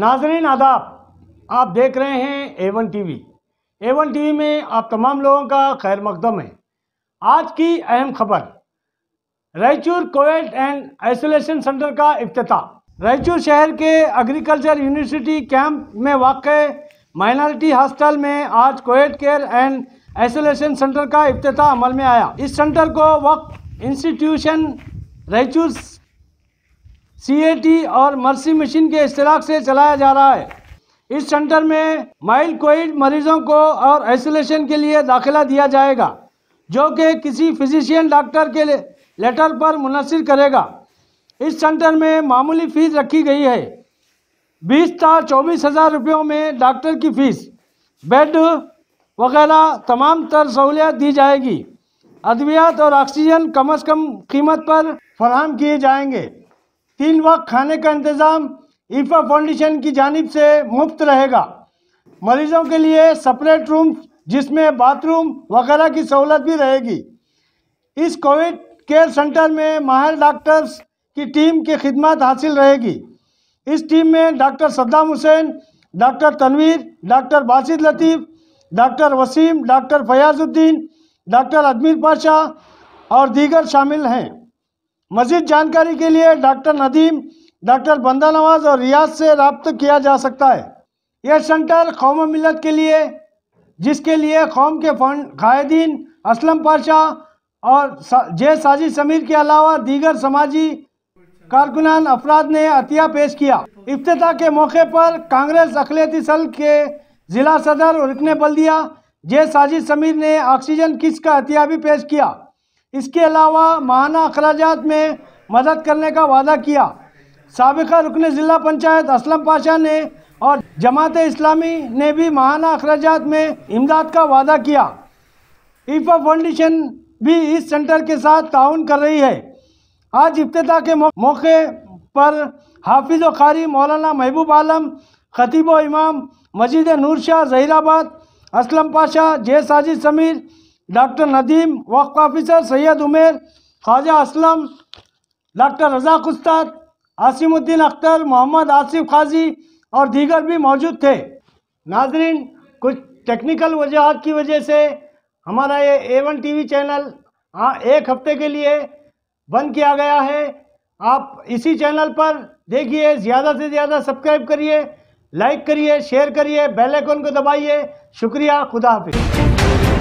नाजरीन आदाब आप देख रहे हैं एवन टीवी एवन टीवी में आप तमाम लोगों का खैर मकदम है आज की अहम खबर Raichur COVID and isolation centre का अफ्ताह रायचूर शहर के एग्रीकल्चर यूनिवर्सिटी कैंप में वाक़ माइनॉरिटी हॉस्टल में आज COVID care and isolation centre का अफ्ताह अमल में आया इस सेंटर को वक्त इंस्टीट्यूशन रायचूर सी और मर्सी मशीन के इश्तराक से चलाया जा रहा है इस सेंटर में माइल कोविड मरीजों को और आइसोलेशन के लिए दाखिला दिया जाएगा जो कि किसी फिजिशियन डॉक्टर के लेटर पर मुनसर करेगा इस सेंटर में मामूली फ़ीस रखी गई है बीस था चौबीस हज़ार रुपयों में डॉक्टर की फ़ीस बेड वगैरह तमाम तर सहूलियत दी जाएगी अद्वियात और ऑक्सीजन कम अज़ कम कीमत पर फराहम किए जाएंगे तीन वक्त खाने का इंतज़ाम ईफा फाउंडेशन की जानब से मुफ्त रहेगा मरीजों के लिए सेपरेट रूम जिसमें बाथरूम वगैरह की सहूलत भी रहेगी इस कोविड केयर सेंटर में माहिर डॉक्टर्स की टीम की खिदमत हासिल रहेगी इस टीम में doctor Saddam Hussain doctor Tanveer doctor Basid Latif doctor Waseem doctor Fayazuddin doctor Ajmeer Pasha और दीगर शामिल हैं मजीद जानकारी के लिए डॉक्टर नदीम डॉक्टर बंदा नवाज और रियाज से रब्त किया जा सकता है यह सेंटर कौम मिलत के लिए जिसके लिए कौम के फंड कायदीन असलम पाशा और जय साजी समीर के अलावा दीगर समाजी कारकुनान अफराद ने अतिया पेश किया इफ्तः के मौके पर कांग्रेस अखिलती सल के ज़िला सदर और बल दिया जय साजिद समीर ने ऑक्सीजन किस का अतिया भी पेश किया इसके अलावा माहाना अखराज में मदद करने का वादा किया सबका रुकन ज़िला पंचायत असलम पाशा ने और जमात इस्लामी ने भी माहाना अखराज में इमदाद का वादा किया ईफा फाउंडेशन भी इस सेंटर के साथ ताउन कर रही है आज इब्तः के मौके पर हाफिज़ खारी मौलाना महबूब आलम खतीब इमाम मजिद नूर शाह जहीराबाद असलम पाशा जय साजिद समीर डॉक्टर नदीम वक्फ ऑफिसर सैयद उमेर ख्वाजा असलम डॉक्टर रजाक उस्ताद आसिमुद्दीन अख्तर मोहम्मद आसिफ खाजी और दीगर भी मौजूद थे नाजरीन कुछ टेक्निकल वजहत की वजह से हमारा ये ए वन टी चैनल हाँ एक हफ्ते के लिए बंद किया गया है आप इसी चैनल पर देखिए ज़्यादा से ज़्यादा सब्सक्राइब करिए लाइक करिए शेयर करिए बेल आइकन को दबाइए शुक्रिया खुदा हाफिज़